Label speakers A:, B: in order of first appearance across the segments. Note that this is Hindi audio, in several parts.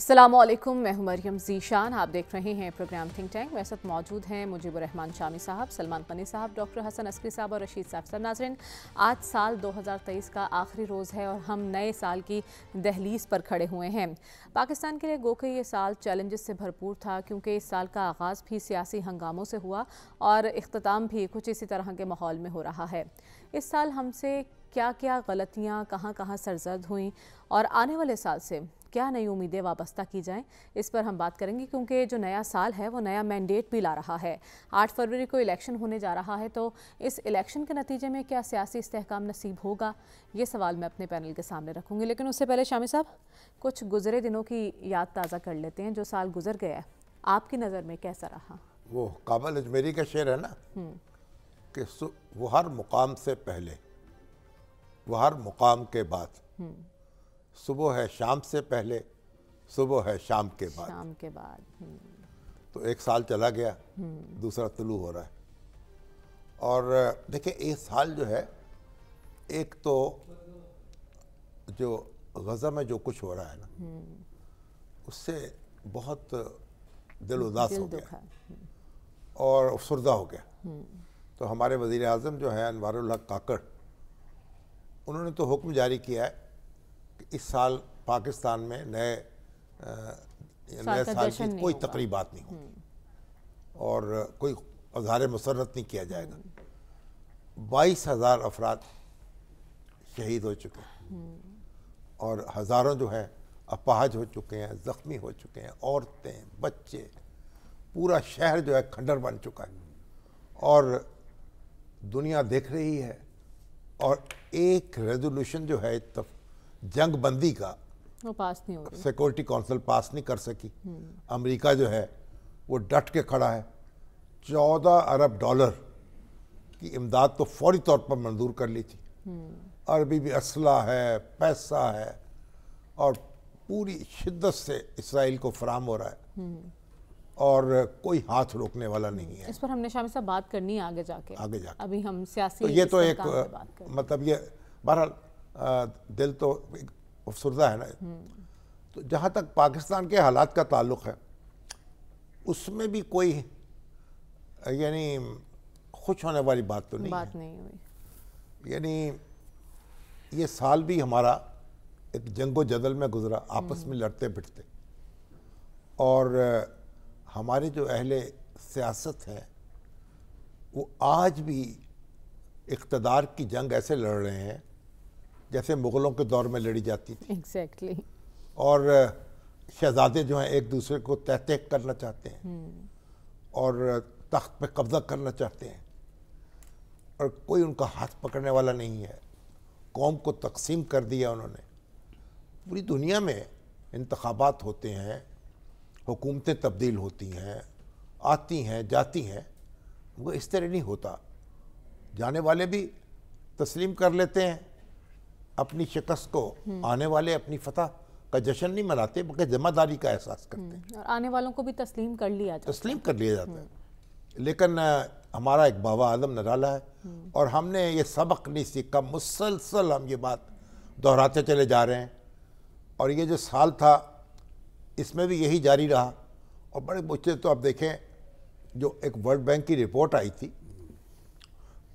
A: असलम मैं हूं मरियम जीशान आप देख रहे हैं प्रोग्राम थिंक टैंक मेरे साथ मौजूद हैं मुजीब रहमान शामी साहब सलमान पनी साहब डॉक्टर हसन असकी साहब और रशीद साहब सब नाजरन आज साल 2023 का आखिरी रोज़ है और हम नए साल की दहलीज पर खड़े हुए हैं पाकिस्तान के लिए गोके ये साल चैलेंजेस से भरपूर था क्योंकि इस साल का आगाज़ भी सियासी हंगामों से हुआ और अख्ताम भी कुछ इसी तरह के माहौल में हो रहा है इस साल हमसे क्या क्या गलतियाँ कहाँ कहाँ सरजर्द हुई और आने वाले साल से क्या नई उम्मीदें वाबस्ता की जाएं इस पर हम बात करेंगे क्योंकि जो नया साल है वो नया मैंडेट भी ला रहा है आठ फरवरी को इलेक्शन होने जा रहा है तो इस इलेक्शन के नतीजे में क्या सियासी इस्तेकाम नसीब होगा ये सवाल मैं अपने पैनल के सामने रखूँगी लेकिन उससे पहले शामी साहब कुछ गुजरे दिनों की याद ताज़ा कर लेते हैं जो साल गुजर गया है आपकी नज़र में कैसा रहा
B: वो कामल अजमेरी का शेर है ना
A: हम्म।
B: कि वो हर मुकाम से पहले वो हर मुकाम के बाद हम्म। सुबह है शाम से पहले सुबह है शाम के बाद
A: शाम के बाद हम्म।
B: तो एक साल चला गया हम्म। दूसरा तुलू हो रहा है और देखिए ये साल जो है एक तो जो गज़ा में जो कुछ हो रहा है ना
A: हम्म।
B: उससे बहुत दिल उदास हो गया और अफसरदा हो गया तो हमारे वजीर अजम जो हैं अनवारुल काकड़ उन्होंने तो हुक्म जारी किया है इस साल पाकिस्तान में नए नए साल की कोई तकरीबात नहीं होगी हम्म। और कोई अजहार मसरत नहीं किया जाएगा बाईस हज़ार अफराद शहीद हो चुके हैं हम्म। और हज़ारों जो हैं अपाहज हो चुके हैं ज़ख्मी हो चुके हैं औरतें बच्चे पूरा शहर जो है खंडर बन चुका है और दुनिया देख रही है और एक रेजोल्यूशन जो है जंग बंदी का
A: वो पास नहीं होगा
B: सिक्योरिटी काउंसिल पास नहीं कर सकी अमेरिका जो है वो डट के खड़ा है चौदह अरब डॉलर की इमदाद तो फौरी तौर पर मंजूर कर ली थी अरबी भी असला है पैसा है और पूरी शिद्दत से इसराइल को फराम हो रहा है और कोई हाथ रोकने वाला नहीं
A: है इस पर हमने शामिल साहब बात करनी है आगे जाके आगे जाके अभी हम सियासी तो ये तो एक मतलब
B: ये बहरहाल दिल तो अफसरदा है ना तो जहाँ तक पाकिस्तान के हालात का ताल्लुक है उसमें भी कोई यानी खुश होने वाली बात तो नहीं बात है।
A: नहीं हुई
B: यानी ये साल भी हमारा एक जंगो जदल में गुजरा आपस में हम्म। लड़ते भिड़ते और हमारे जो अहले सियासत हैं वो आज भी इकतदार की जंग ऐसे लड़ रहे हैं जैसे मुग़लों के दौर में लड़ी जाती थी
A: एग्जैक्टली exactly.
B: और शहजादे जो हैं एक दूसरे को तह तहतेक करना चाहते हैं
A: hmm.
B: और तख्त पे कब्ज़ा करना चाहते हैं और कोई उनका हाथ पकड़ने वाला नहीं है कौम को तकसीम कर दिया उन्होंने पूरी दुनिया में इंतबात होते हैं हुकूमतें तब्दील होती हैं आती हैं जाती हैं वो इस तरह नहीं होता जाने वाले भी तस्लीम कर लेते हैं अपनी शिकस्त को आने वाले अपनी फतह का जश्न नहीं मनाते बल्कि जिम्मेदारी का एहसास हम्म,
A: करते हैं और आने वालों को भी तस्लीम कर लिया जाता
B: तस्लीम कर लिया जाता है हम्म। लेकिन हमारा एक बाबा आदम नराला है हम्म। और हमने ये सबक नहीं सीखा मुसलसल हम ये बात दोहराते चले जा रहे हैं और ये जो साल था इसमें भी यही जारी रहा और बड़े मुझे तो आप देखें जो एक वर्ल्ड बैंक की रिपोर्ट आई थी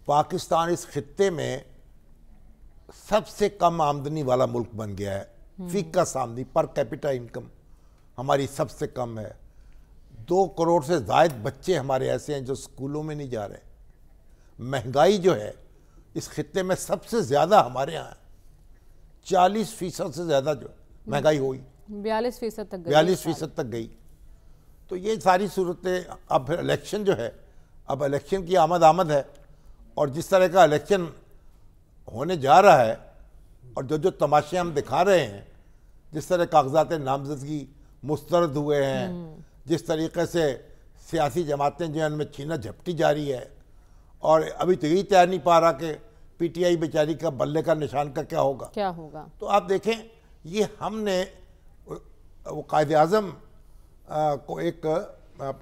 B: पाकिस्तान इस खत्े में सबसे कम आमदनी वाला मुल्क बन गया है हम्म। फीकस आमदनी पर कैपिटल इनकम हमारी सबसे कम है दो करोड़ से जायद बच्चे हमारे ऐसे हैं जो स्कूलों में नहीं जा रहे महंगाई जो है इस खत्े में सबसे ज़्यादा हमारे यहाँ चालीस फीसद से ज़्यादा जो महंगाई हुई
A: बयालीस फीसद तक बयालीस
B: फीसद तक गई तो ये सारी सूरतें अब इलेक्शन जो है अब इलेक्शन की आमद आमद है और जिस तरह का इलेक्शन होने जा रहा है और जो जो तमाशे हम दिखा रहे हैं जिस तरह कागजात नामजदगी मुस्तरद हुए हैं हम्म। जिस तरीके से सियासी जमातें जो हैं उनमें छीना झपटी जा रही है और अभी तो यही तैयार नहीं पा रहा कि पीटीआई बेचारी का बल्ले का निशान का क्या होगा क्या होगा तो आप देखें ये हमने वो कायद अजम को एक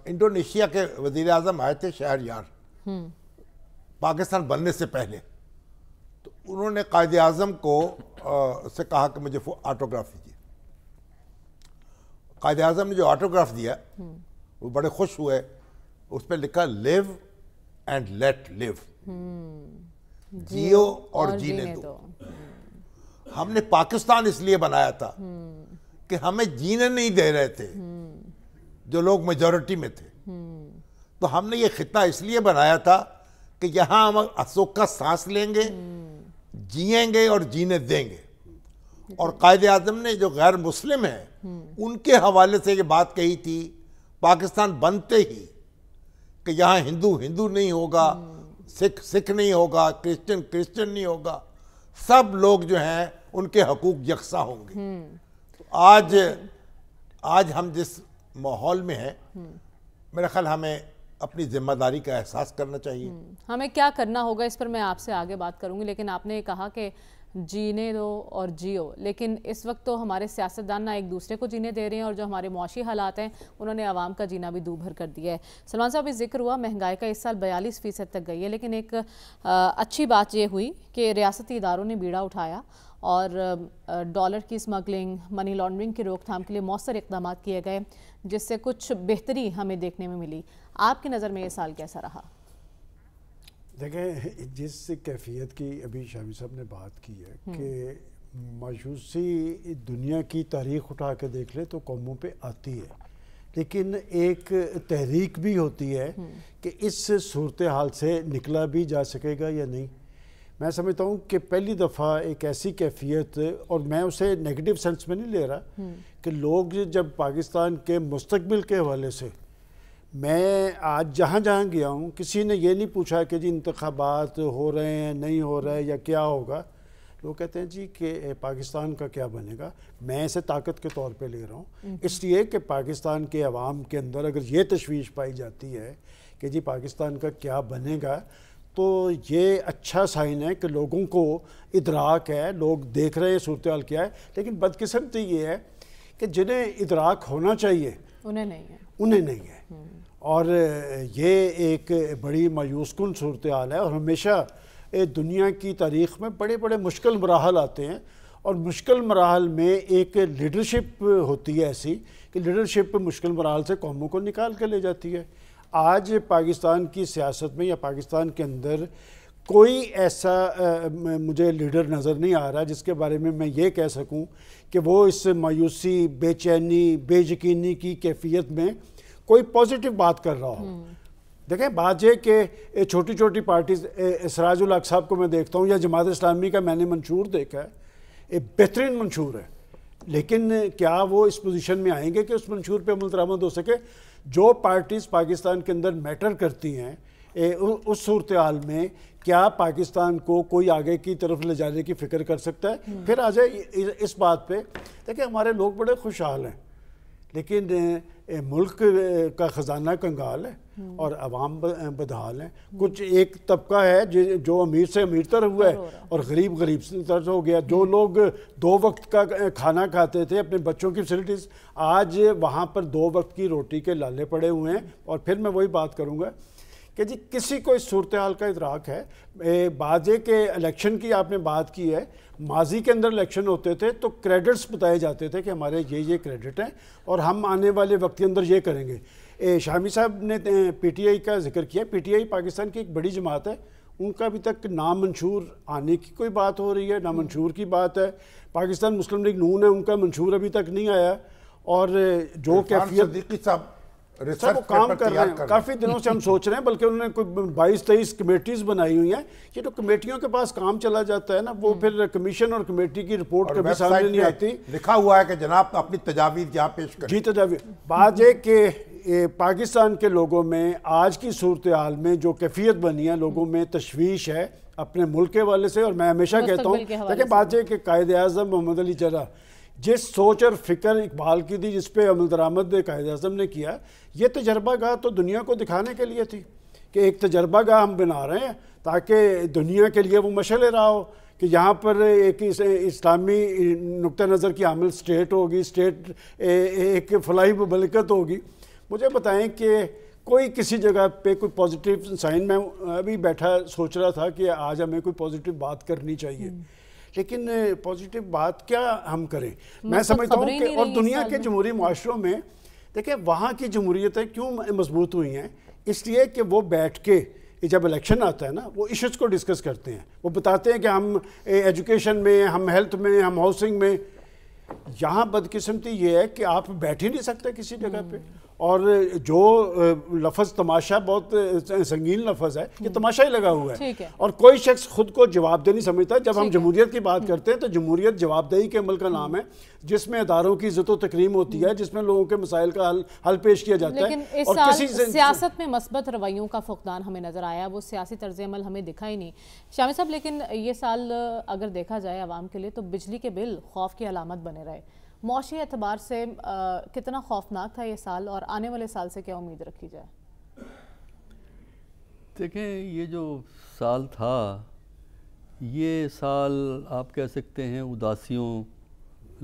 B: इंडोनेशिया के वजीर अजम आए थे शहर यार हम्म। पाकिस्तान बनने से पहले उन्होंने कायद अजम को आ, से कहा कि मुझे ऑटोग्राफ दीजिए कायद अजम ने जो ऑटोग्राफ दिया
A: वो
B: बड़े खुश हुए उस पर लिखा लिव एंड लेट लिव
A: जियो और जीने दो, दो।
B: हम्म। हमने पाकिस्तान इसलिए बनाया था हम्म। कि हमें जीने नहीं दे रहे थे हम्म। जो लोग मेजोरिटी में थे तो हमने ये खिता इसलिए बनाया था कि यहाँ हम अशोक का सांस लेंगे जियेंगे और जीने देंगे और कायद आजम ने जो गैर मुस्लिम हैं उनके हवाले से ये बात कही थी पाकिस्तान बनते ही कि यहाँ हिंदू हिंदू नहीं होगा सिख सिख नहीं होगा क्रिश्चियन क्रिश्चियन नहीं होगा सब लोग जो हैं उनके हकूक यकसा होंगे तो आज आज हम जिस माहौल में हैं मेरा ख्याल हमें अपनी जिम्मेदारी का एहसास करना चाहिए हम्म,
A: हमें क्या करना होगा इस पर मैं आपसे आगे बात करूंगी लेकिन आपने कहा कि जीने दो और जियो लेकिन इस वक्त तो हमारे सियासतदान ना एक दूसरे को जीने दे रहे हैं और जो हमारे मुआशी हालात हैं उन्होंने आवाम का जीना भी दूभर कर दिया है सलमान साहब ये जिक्र हुआ महंगाई का इस साल बयालीस फ़ीसद तक गई है लेकिन एक आ, अच्छी बात यह हुई कि रियासती इदारों ने बीड़ा उठाया और डॉलर की स्मगलिंग मनी लॉन्ड्रिंग की रोकथाम के लिए मौसर इकदाम किए गए जिससे कुछ बेहतरी हमें देखने में मिली आपकी नज़र में ये साल कैसा रहा
C: देखें जिस कैफियत की अभी शामी साहब ने बात की है हम्म। कि मायूसी दुनिया की तारीख उठा के देख ले तो कौमों पे आती है लेकिन एक तहरीक भी होती है हम्म। कि इस सूरत हाल से निकला भी जा सकेगा या नहीं मैं समझता हूँ कि पहली दफ़ा एक ऐसी कैफियत और मैं उसे नेगेटिव सेंस में नहीं ले रहा हम्म। कि लोग जब पाकिस्तान के मुस्तबिल के हवाले से मैं आज जहाँ जहाँ गया हूँ किसी ने ये नहीं पूछा कि जी इंतबात हो रहे हैं नहीं हो रहे या क्या होगा लोग कहते हैं जी कि पाकिस्तान का क्या बनेगा मैं इसे ताकत के तौर पे ले रहा हूँ हम्म। इसलिए कि पाकिस्तान के अवाम के अंदर अगर ये तशवीश पाई जाती है कि जी पाकिस्तान का क्या बनेगा तो ये अच्छा साइन है कि लोगों को इदराक है लोग देख रहे हैं सूरत क्या है लेकिन बदकिस्मती ये है कि जिन्हें इदराक होना चाहिए उन्हें नहीं है उन्हें नहीं है हम्म। और ये एक बड़ी मायूसकुन सूरत हाल है और हमेशा दुनिया की तारीख में बड़े बड़े मुश्किल मराहल आते हैं और मुश्किल मराहल में एक लीडरशिप होती है ऐसी कि लीडरशिप मुश्किल मराहल से कौमों को निकाल कर ले जाती है आज पाकिस्तान की सियासत में या पाकिस्तान के अंदर कोई ऐसा आ, मुझे लीडर नज़र नहीं आ रहा जिसके बारे में मैं ये कह सकूं कि वो इस मायूसी बेचैनी बेयकीनी की कैफियत में कोई पॉजिटिव बात कर रहा हो हम्म। देखें बात यह कि छोटी छोटी पार्टी सराजुल हक साहब को मैं देखता हूँ या जमात इस्लामी का मैंने मंशूर देखा है ये बेहतरीन मंशूर है लेकिन क्या वो इस पोजीशन में आएंगे कि उस मंशूर पे अमल दरामद हो सके जो पार्टीज़ पाकिस्तान के अंदर मैटर करती हैं उस सूरत हाल में क्या पाकिस्तान को कोई आगे की तरफ ले जाने की फिक्र कर सकता है हम्म। फिर आ जाए इस बात पे देखिए हमारे लोग बड़े खुशहाल हैं लेकिन मुल्क का ख़जाना कंगाल है हम्म। और आवाम बदहाल है कुछ एक तबका है जो अमीर से अमीर तर हुआ है और गरीब गरीब से तर हो गया जो हम्म। लोग दो वक्त का खाना खाते थे अपने बच्चों की फैसिलिटीज़ आज वहाँ पर दो वक्त की रोटी के लाले पड़े हुए हैं और फिर मैं वही बात करूँगा कि जी किसी को इस सूरत हाल का इतराक है बाजे के इलेक्शन की आपने बात की है माजी के अंदर इलेक्शन होते थे तो क्रेडिट्स बताए जाते थे कि हमारे ये ये क्रेडिट हैं और हम आने वाले वक्त के अंदर ये करेंगे ए, शामी साहब ने पीटीआई का जिक्र किया पीटीआई पाकिस्तान की एक बड़ी जमात है उनका अभी तक नामंशूर आने की कोई बात हो रही है मंशूर की बात है पाकिस्तान मुस्लिम लीग नून है उनका मंशूर अभी तक नहीं आया और जो कैफियत साहब रिसर्च काम कर रहे हैं काफ़ी दिनों से हम सोच रहे हैं बल्कि उन्होंने कोई बाईस तेईस कमेटीज़ बनाई हुई हैं ये तो कमेटियों के पास काम चला जाता है ना वो हम्म। फिर कमीशन और कमेटी की रिपोर्ट
B: कभी सामने नहीं आती लिखा हुआ है कि जनाब अपनी तजावीज़ यहाँ पेश करें जी तजावीज़ बात है
C: कि पाकिस्तान के लोगों में आज की सूरत हाल में जो कैफियत बनी है लोगों में तशवीश है अपने मुल्क के वाले से और मैं हमेशा कहता हूँ देखिए बात है कि कायद अजम मोहम्मद अली जरा जिस सोच और फिक्र इकबाल की थी जिस पे दरामद कायद अजम ने किया ये तजर्बा गाह तो दुनिया को दिखाने के लिए थी कि एक तजर्बा गाह हम बना रहे हैं ताकि दुनिया के लिए वो मशल रहा हो कि यहाँ पर एक इस्लामी नुक़ नज़र की आमिल स्टेट होगी स्टेट एक फलाही मुबलकत होगी मुझे बताएं कि कोई किसी जगह पे कोई पॉजिटिव साइन में अभी बैठा सोच रहा था कि आज हमें कोई पॉजिटिव बात करनी चाहिए लेकिन पॉजिटिव बात क्या हम करें मैं तो समझता हूँ कि और दुनिया के जमहूरी माशरों में देखिए वहाँ की जमहूरीतें क्यों मजबूत हुई हैं इसलिए कि वो बैठ के जब इलेक्शन आता है ना वो इश्यूज़ को डिस्कस करते हैं वो बताते हैं कि हम एजुकेशन में हम हेल्थ में हम हाउसिंग में यहाँ बदकिस्मती ये है कि आप बैठ ही नहीं सकते किसी जगह पे हम्म। और जो लफज तमाशा बहुत संगीन लफज है ये हम्म। तमाशा ही लगा हुआ है, है। और कोई शख्स खुद को जवाबदेही नहीं समझता जब हम जमहूरियत की बात हम्म। करते हैं तो जमहूरियत जवाबदेही के अमल का नाम हम्म। है जिसमें इदारों की इज्जत तकरीम होती है जिसमें लोगों के मसाइल का हल हल पेश किया जाता है और किसी सियासत
A: में मस्बत रवैयों का फुकदान हमें नजर आया वो सियासी तर्ज अमल हमें दिखा ही नहीं शामिल साहब लेकिन ये साल अगर देखा जाए आवाम के लिए तो बिजली के बिल खौफ की अलामत बने रहे मौशी एतबार से आ, कितना खौफनाक था ये साल और आने वाले साल से क्या उम्मीद रखी जाए
D: देखें ये जो साल था ये साल आप कह सकते हैं उदासियों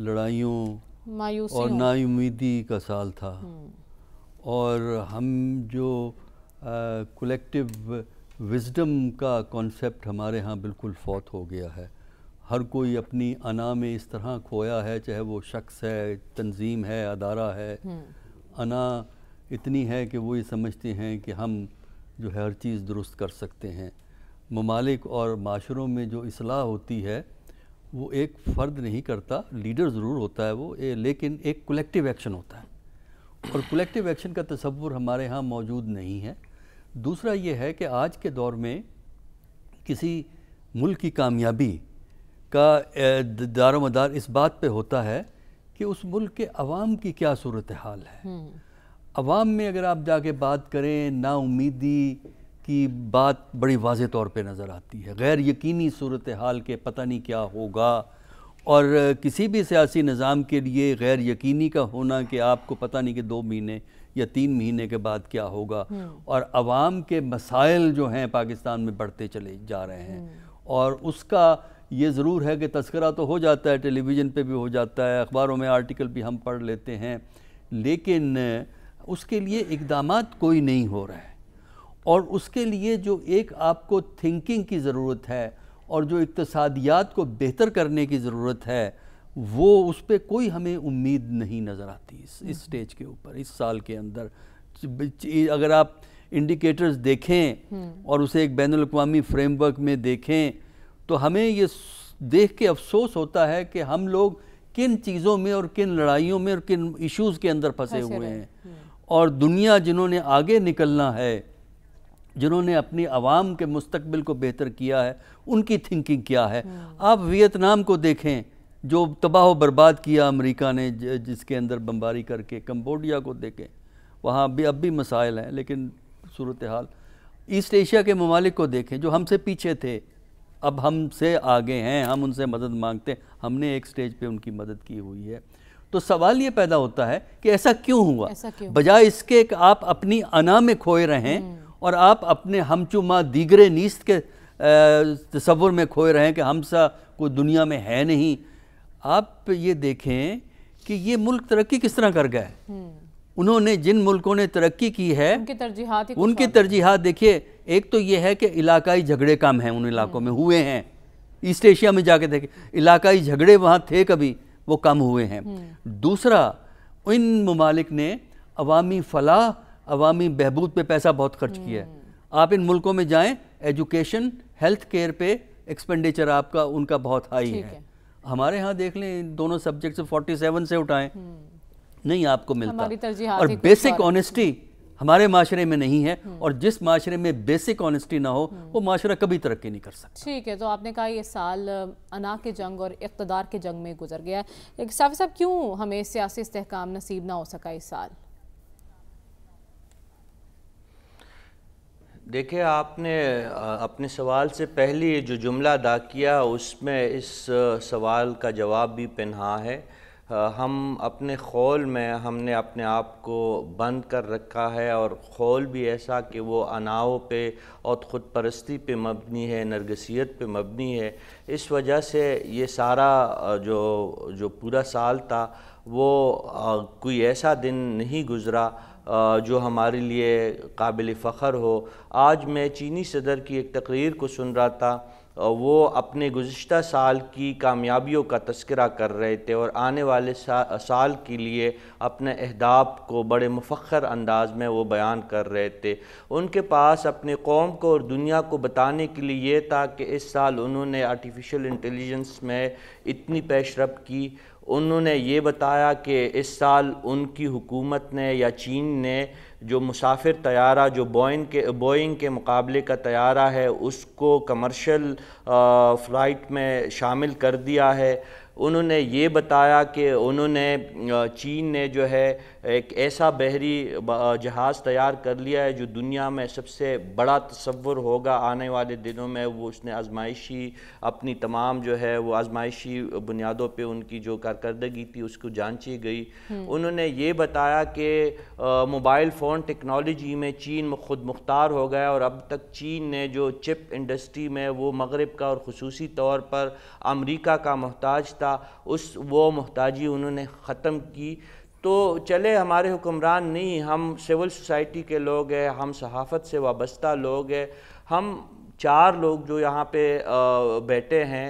D: लड़ाइयों और नाउमीदी का साल था हम्म। और हम जो कलेक्टिव विजडम का कॉन्सेप्ट हमारे यहाँ बिल्कुल फौत हो गया है हर कोई अपनी अना में इस तरह खोया है चाहे वो शख्स है तंजीम है अदारा है हम्म। अना इतनी है कि वो ये समझते हैं कि हम जो है हर चीज़ दुरुस्त कर सकते हैं ममालिक और माशरों में जो असलाह होती है वो एक फ़र्द नहीं करता लीडर ज़रूर होता है वो ए, लेकिन एक कलेक्टिव एक्शन होता है और कलेक्टिव एक्शन का तस्वुर हमारे यहाँ मौजूद नहीं है दूसरा ये है कि आज के दौर में किसी मुल्क की कामयाबी का दारोमदार इस बात पे होता है कि उस मुल्क के अवाम की क्या सूरत हाल है हम्म। अवाम में अगर आप जाके बात करें नाउमीदी की बात बड़ी वाज तौर पे नज़र आती है गैर यकीनी सूरत हाल के पता नहीं क्या होगा और किसी भी सियासी निज़ाम के लिए गैर यकीनी का होना कि आपको पता नहीं कि दो महीने या तीन महीने के बाद क्या होगा हम्म। और आवाम के मसाइल जो हैं पाकिस्तान में बढ़ते चले जा रहे हैं हम्म। और उसका ये ज़रूर है कि तस्करा तो हो जाता है टेलीविज़न पे भी हो जाता है अखबारों में आर्टिकल भी हम पढ़ लेते हैं लेकिन उसके लिए इकदाम कोई नहीं हो रहा है और उसके लिए जो एक आपको थिंकिंग की ज़रूरत है और जो इकतसादियात को बेहतर करने की ज़रूरत है वो उस पर कोई हमें उम्मीद नहीं नज़र आती इस इस स्टेज हम्म। के ऊपर इस साल के अंदर अगर आप इंडिकेटर्स देखें हम्म। और उसे एक बैन अवी फ्रेमवर्क में देखें तो हमें ये देख के अफसोस होता है कि हम लोग किन चीज़ों में और किन लड़ाइयों में और किन इश्यूज़ के अंदर फंसे हुए हैं हम्म। और दुनिया जिन्होंने आगे निकलना है जिन्होंने अपनी आवाम के मुस्तकबिल को बेहतर किया है उनकी थिंकिंग क्या है हम्म। आप वियतनाम को देखें जो तबाह बर्बाद किया अमेरिका ने जिसके अंदर बम्बारी करके कम्बोडिया को देखें वहाँ भी अब भी मसाइल हैं लेकिन सूरत हाल ईस्ट एशिया के ममालिक को देखें जो हमसे पीछे थे अब हमसे आगे हैं हम उनसे मदद मांगते हैं हमने एक स्टेज पे उनकी मदद की हुई है तो सवाल ये पैदा होता है कि ऐसा क्यों हुआ ऐसा क्यों? बजाय इसके कि आप अपनी अना में खोए रहें हम्म। और आप अपने हम चुमा दीगरे नीस्त के तस्वुर में खोए रहें कि हम सा कोई दुनिया में है नहीं आप ये देखें कि ये मुल्क तरक्की किस तरह कर गया है हम्म। उन्होंने जिन मुल्कों ने तरक्की की है उनकी
A: तरजीहत उनकी
D: तरजीहत देखिए एक तो ये है कि इलाकाई झगड़े कम हैं उन इलाकों में हुए हैं ईस्ट एशिया में जाके देखें इलाकाई झगड़े वहाँ थे कभी वो कम हुए हैं हम्म। दूसरा इन ममालिक ने अवामी फलाह अवामी बहबूद पे पैसा बहुत खर्च किया है हम्म। आप इन मुल्कों में जाएं एजुकेशन हेल्थ केयर पे एक्सपेंडिचर आपका उनका बहुत हाई है।, है हमारे यहाँ देख लें दोनों सब्जेक्ट 47 से उठाएं हम्म। नहीं आपको मिलता
A: और बेसिक
D: ऑनेस्टी हमारे माशरे में नहीं है हम्म। और जिस माशरे में बेसिक ऑनेस्टी ना हो हम्म। वो माशरा कभी तरक्की नहीं कर
A: सकता ठीक है तो आपने कहा ये साल अना के जंग और इकतदार के जंग में गुजर गया है साफ साहब क्यों हमें सियासी इसकाम नसीब ना हो सका इस साल
E: देखिए आपने अपने सवाल से पहले जो जुमला अदा किया उसमें इस सवाल का जवाब भी पन्हा है हम अपने खोल में हमने अपने आप को बंद कर रखा है और खोल भी ऐसा कि वो अनाव पे और ख़ुद परस्ती पे मबनी है नरगसीत पे मबनी है इस वजह से ये सारा जो जो पूरा साल था वो कोई ऐसा दिन नहीं गुज़रा जो हमारे लिए काबिल फ़ख्र हो आज मैं चीनी सदर की एक तकरीर को सुन रहा था वो अपने गुज्त साल की कामयाबियों का तस्करा कर रहे थे और आने वाले सा, साल के लिए अपने अहदाब को बड़े मुफखर अंदाज में वो बयान कर रहे थे उनके पास अपने कौम को और दुनिया को बताने के लिए ये था कि इस साल उन्होंने आर्टिफिशल इंटेलिजेंस में इतनी पेशरफ की उन्होंने ये बताया कि इस साल उनकी हुकूमत ने या चीन ने जो मुसाफिर तयारा जो बोइंग के बोइंग के मुकाबले का तैयारा है उसको कमर्शल फ़्लाइट में शामिल कर दिया है उन्होंने ये बताया कि उन्होंने चीन ने जो है एक ऐसा बहरी जहाज़ तैयार कर लिया है जो दुनिया में सबसे बड़ा तस्वुर होगा आने वाले दिनों में वो उसने आजमाइशी अपनी तमाम जो है वो आजमाइशी बुनियादों पे उनकी जो कारकर्दगी थी उसको जांची गई हम्म। उन्होंने ये बताया कि मोबाइल फ़ोन टेक्नोलॉजी में चीन खुद मुख्तार हो गया और अब तक चीन ने जो चिप इंडस्ट्री में वो मगरब का और खसूस तौर पर अमरीका का मोहताज था उस वो मोहताजी उन्होंने ख़त्म की तो चले हमारे हुक्मरान नहीं हम सिविल सोसाइटी के लोग हैं हम सहाफ़त से वाबस्ता लोग हैं हम चार लोग जो यहाँ पे बैठे हैं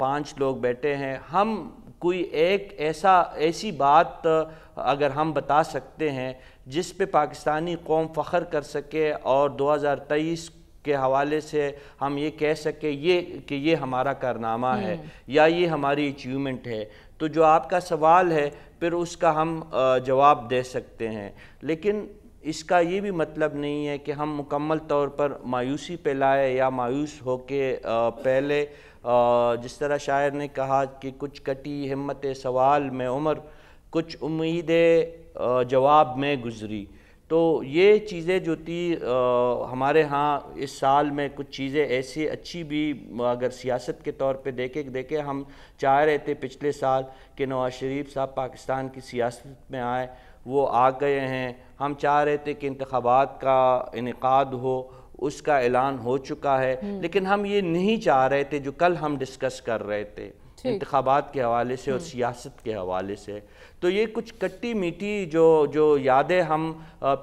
E: पांच लोग बैठे हैं हम कोई एक ऐसा ऐसी बात अगर हम बता सकते हैं जिस पे पाकिस्तानी कौम फ़ख्र कर सके और 2023 के हवाले से हम ये कह सके ये कि ये हमारा कारनामा है हम्म। या ये हमारी अचीवमेंट है तो जो आपका सवाल है फिर उसका हम जवाब दे सकते हैं लेकिन इसका ये भी मतलब नहीं है कि हम मुकम्मल तौर पर मायूसी पे लाए या मायूस हो के पहले जिस तरह शायर ने कहा कि कुछ कटी हिम्मत सवाल में उम्र कुछ उम्मीदें जवाब में गुज़री तो ये चीज़ें जो थी आ, हमारे यहाँ इस साल में कुछ चीज़ें ऐसी अच्छी भी अगर सियासत के तौर पे देखे देखे हम चाह रहे थे पिछले साल कि नवाज शरीफ साहब पाकिस्तान की सियासत में आए वो आ गए हैं हम चाह रहे थे कि इंतबात का इनका हो उसका ऐलान हो चुका है हम्म। लेकिन हम ये नहीं चाह रहे थे जो कल हम डिस्कस कर रहे थे इंतबात के हवाले से और हम्म। सियासत के हवाले से तो ये कुछ कट्टी मीठी जो जो यादें हम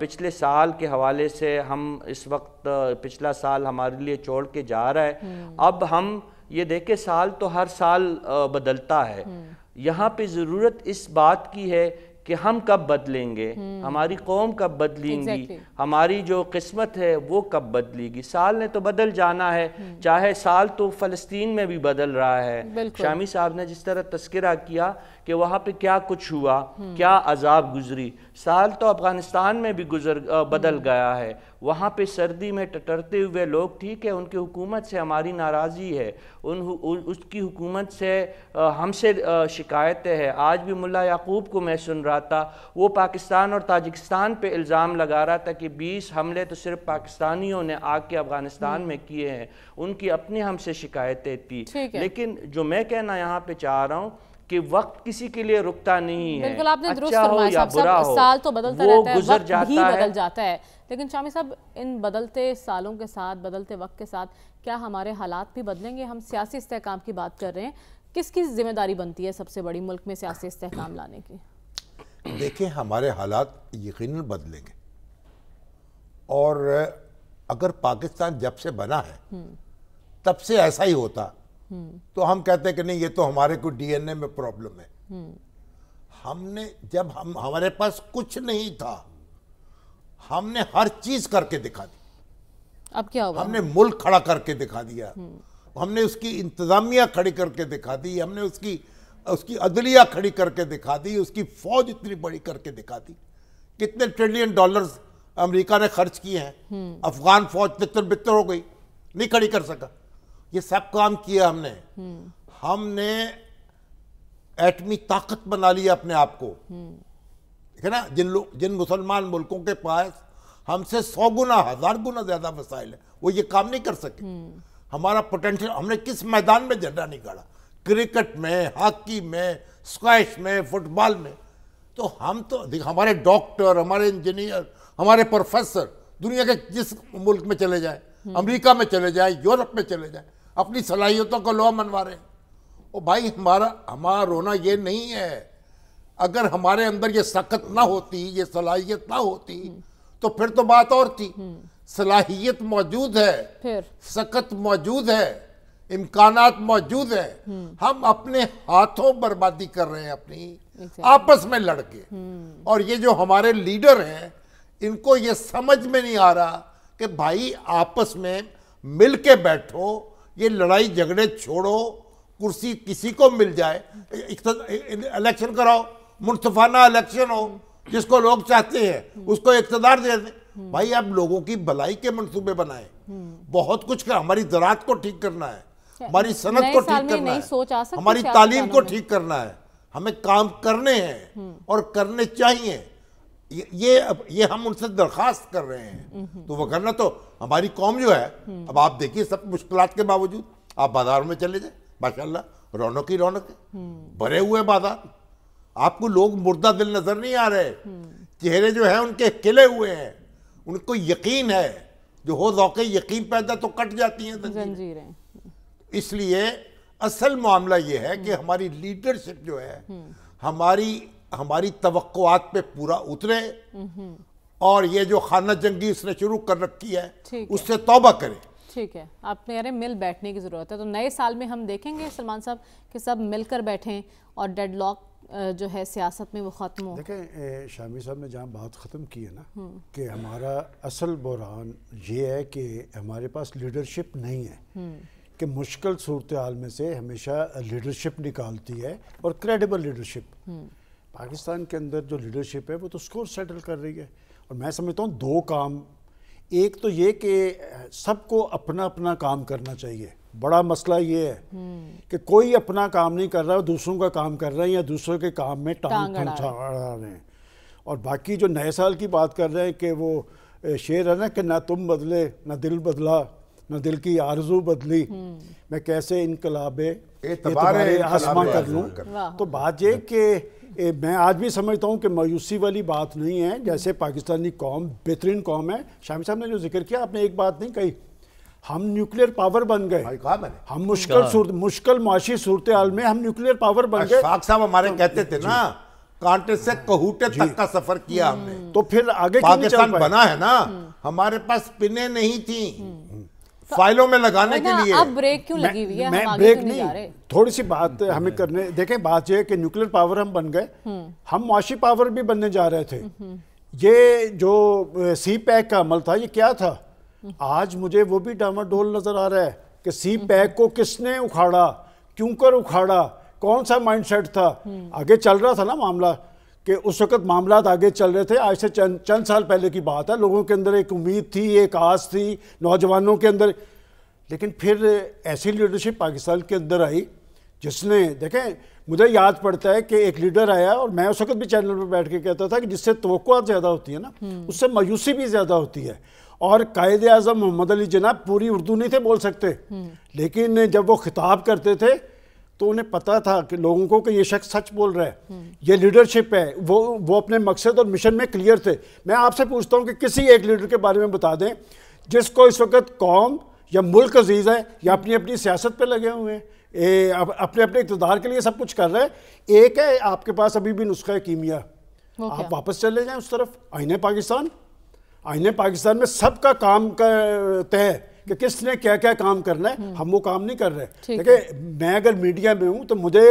E: पिछले साल के हवाले से हम इस वक्त पिछला साल हमारे लिए छोड़ के जा रहा है हम्म। अब हम ये देखें साल तो हर साल बदलता है हम्म। यहाँ पे ज़रूरत इस बात की है कि हम कब बदलेंगे हम्म। हमारी कौम कब बदलेंगी exactly. हमारी जो किस्मत है वो कब बदलेगी साल ने तो बदल जाना है हम्म। चाहे साल तो फ़लस्तीन में भी बदल रहा है शामी साहब ने जिस तरह तस्करा किया कि वहाँ पे क्या कुछ हुआ क्या अजाब गुजरी साल तो अफ़गानिस्तान में भी गुजर बदल हम्म। गया है वहाँ पे सर्दी में टटरते हुए लोग ठीक है उनकी हुकूमत से हमारी नाराज़ी है उन उ, उसकी हुकूमत से हमसे शिकायतें हैं आज भी मुल्ला याकूब को मैं सुन रहा था वो पाकिस्तान और ताजिकिस्तान पे इल्ज़ाम लगा रहा था कि 20 हमले तो सिर्फ पाकिस्तानियों ने आके अफ़गानिस्तान हम्म। में किए हैं उनकी अपनी हमसे शिकायतें थी लेकिन जो मैं कहना यहाँ पर चाह रहा हूँ कि वक्त किसी के लिए रुकता नहीं है बिल्कुल आपने अच्छा हो या बुरा हो साल तो बदलता रहता है गुजर जाता ही है बदल
A: जाता है लेकिन शामी साहब इन बदलते सालों के साथ बदलते वक्त के साथ क्या हमारे हालात भी बदलेंगे हम सियासी इस्तेकाम की बात कर रहे हैं किसकी जिम्मेदारी बनती है सबसे बड़ी मुल्क में सियासी इस्तेकाम लाने
B: की देखें हमारे हालात यकीन बदलेंगे और अगर पाकिस्तान जब से बना है
A: हम्म।
B: तब से ऐसा ही होता हम्म। तो हम कहते हैं कि नहीं ये तो हमारे को डीएनए में प्रॉब्लम है हम्म। हमने जब हम हमारे पास कुछ नहीं था हमने हर चीज करके दिखा दी
A: अब क्या हुआ हमने
B: मुल्क खड़ा करके दिखा दिया
A: हम्म।
B: हमने उसकी इंतजामिया खड़ी करके दिखा दी हमने उसकी उसकी अदलिया खड़ी करके दिखा दी उसकी फौज इतनी बड़ी करके दिखा दी कितने ट्रिलियन डॉलर्स अमेरिका ने खर्च किए हैं अफगान फौज तितर बितर हो गई नहीं खड़ी कर सका ये सब काम किया हमने हमने एटमी ताकत बना लिया अपने आप को ठीक है ना जिन लोग जिन मुसलमान मुल्कों के पास हमसे सौ गुना हजार गुना ज्यादा मसाइल है वो ये काम नहीं कर सके हमारा पोटेंशियल हमने किस मैदान में झंडा निकाला क्रिकेट में हॉकी में स्क्वैश में फुटबॉल में तो हम तो हमारे डॉक्टर हमारे इंजीनियर हमारे प्रोफेसर दुनिया के जिस मुल्क में चले जाए अमेरिका में चले जाए यूरोप में चले जाए अपनी सलाहियतों का लोहा मनवा रहे हैं भाई हमारा हमारा रोना ये नहीं है अगर हमारे अंदर ये सख्त ना होती ये सलाहियत ना होती तो फिर तो बात और थी सलाहियत मौजूद है सख्त मौजूद है इम्कान मौजूद है हम अपने हाथों बर्बादी कर रहे हैं अपनी आपस में लड़के हम्म। और ये जो हमारे लीडर हैं इनको ये समझ में नहीं आ रहा कि भाई आपस में मिलके बैठो ये लड़ाई झगड़े छोड़ो कुर्सी किसी को मिल जाए इलेक्शन तो कराओ मुनफाना इलेक्शन हो जिसको लोग चाहते हैं उसको इकतदार दे दें भाई आप लोगों की भलाई के मनसूबे बनाए बहुत कुछ कर हमारी ज़रात को ठीक करना है हमारी सनत को ठीक करना है हमारी तालीम को ठीक करना है हमें काम करने हैं और करने चाहिए ये ये हम उनसे दरखास्त कर रहे हैं हम्म। तो वो करना तो हमारी कौम जो है अब आप देखिए सब मुश्किल के बावजूद आप बाजारों में चले जाए माशा रौनक ही रौनक है भरे हुए बाजार आपको लोग मुर्दा दिल नजर नहीं आ रहे चेहरे जो है उनके खिले हुए हैं उनको यकीन है जो हो जौक यकीन पैदा तो कट जाती हैं जंजीरें इसलिए असल मामला ये है कि हमारी लीडरशिप जो है हमारी हमारी तवक्कोआत पे पूरा उतरे और ये जो खाना जंगी इसने शुरू कर रखी है उससे तोबा करें
A: ठीक है आप कह रहे मिल बैठने की ज़रूरत है तो नए साल में हम देखेंगे सलमान साहब कि सब मिलकर बैठें और डेड लॉक जो है सियासत में वो ख़त्म हो
C: देखें शामी साहब ने जहाँ बात ख़त्म की है ना हम्म। कि हमारा असल बुरान ये है कि हमारे पास लीडरशिप नहीं है हम्म। कि मुश्किल सूरत हाल में से हमेशा लीडरशिप निकालती है और क्रेडिबल हम्म। लीडरशिप पाकिस्तान के अंदर जो लीडरशिप है वो तो स्कोर सेटल कर रही है मैं समझता हूँ दो काम एक तो ये कि सबको अपना अपना काम करना चाहिए बड़ा मसला ये है हम्म। कि कोई अपना काम नहीं कर रहा है दूसरों का काम कर रहे हैं या दूसरों के काम में टांग अड़ा रहे हैं और बाकी जो नए साल की बात कर रहे हैं कि वो शेर है ना कि ना तुम बदले ना दिल बदला ना दिल की आरजू बदली हम्म। मैं कैसे इनकलाब आसमां कर लूँ तो बात ये कि मैं आज भी समझता हूँ कि मायूसी वाली बात नहीं है जैसे पाकिस्तानी कौम बेहतरीन कौम है शामी साहब ने जो जिक्र किया आपने एक बात नहीं कही हम न्यूक्लियर पावर बन गए हम मुश्किल मुश्किल मुआशी सूरत हाल में हम न्यूक्लियर
B: पावर बन गए साहब हमारे तो कहते थे ना कांटे से कहूटे तक का सफर किया हमने तो फिर आगे पाकिस्तान बना है ना हमारे पास पिने नहीं थी तो फाइलों में लगाने के लिए अब
A: ब्रेक क्यों लगी हुई है मैं ब्रेक नहीं, नहीं
B: थोड़ी सी बात हमें करने
C: देखें बात यह है कि न्यूक्लियर पावर हम बन गए हम्म। हम मुआशी पावर भी बनने जा रहे थे हम्म, हम्म। ये जो सी पैक का अमल था ये क्या था आज मुझे वो भी डामा डोल नजर आ रहा है कि सी पैक को किसने उखाड़ा क्यों कर उखाड़ा कौन सा माइंडसेट था आगे चल रहा था ना मामला कि उस वक्त मामला आगे चल रहे थे आज से चंद चंद साल पहले की बात है लोगों के अंदर एक उम्मीद थी एक आस थी नौजवानों के अंदर लेकिन फिर ऐसी लीडरशिप पाकिस्तान के अंदर आई जिसने देखें मुझे याद पड़ता है कि एक लीडर आया और मैं उस वक्त भी चैनल पर बैठ के कहता था कि जिससे तो ज़्यादा होती है ना हम्म। उससे मायूसी भी ज़्यादा होती है और कायद अजम मोहम्मद अली जनाब पूरी उर्दू नहीं थे बोल सकते हम्म। लेकिन जब वो खिताब करते थे तो उन्हें पता था कि लोगों को कि ये शख्स सच बोल रहा है ये लीडरशिप है वो वो अपने मकसद और मिशन में क्लियर थे मैं आपसे पूछता हूँ कि किसी एक लीडर के बारे में बता दें जिसको इस वक्त कौम या मुल्क अजीज़ है या अपनी अपनी सियासत पर लगे हुए हैं अपने अपने इकतदार के लिए सब कुछ कर रहे हैं एक है आपके पास अभी भी नुस्खा है कीमिया आप वापस चले जाएं उस तरफ आईने पाकिस्तान आईने पाकिस्तान में सबका काम का तय कि किसने क्या क्या काम करना है हम्म। हम वो काम नहीं कर रहे देखिए मैं अगर मीडिया में हूँ तो मुझे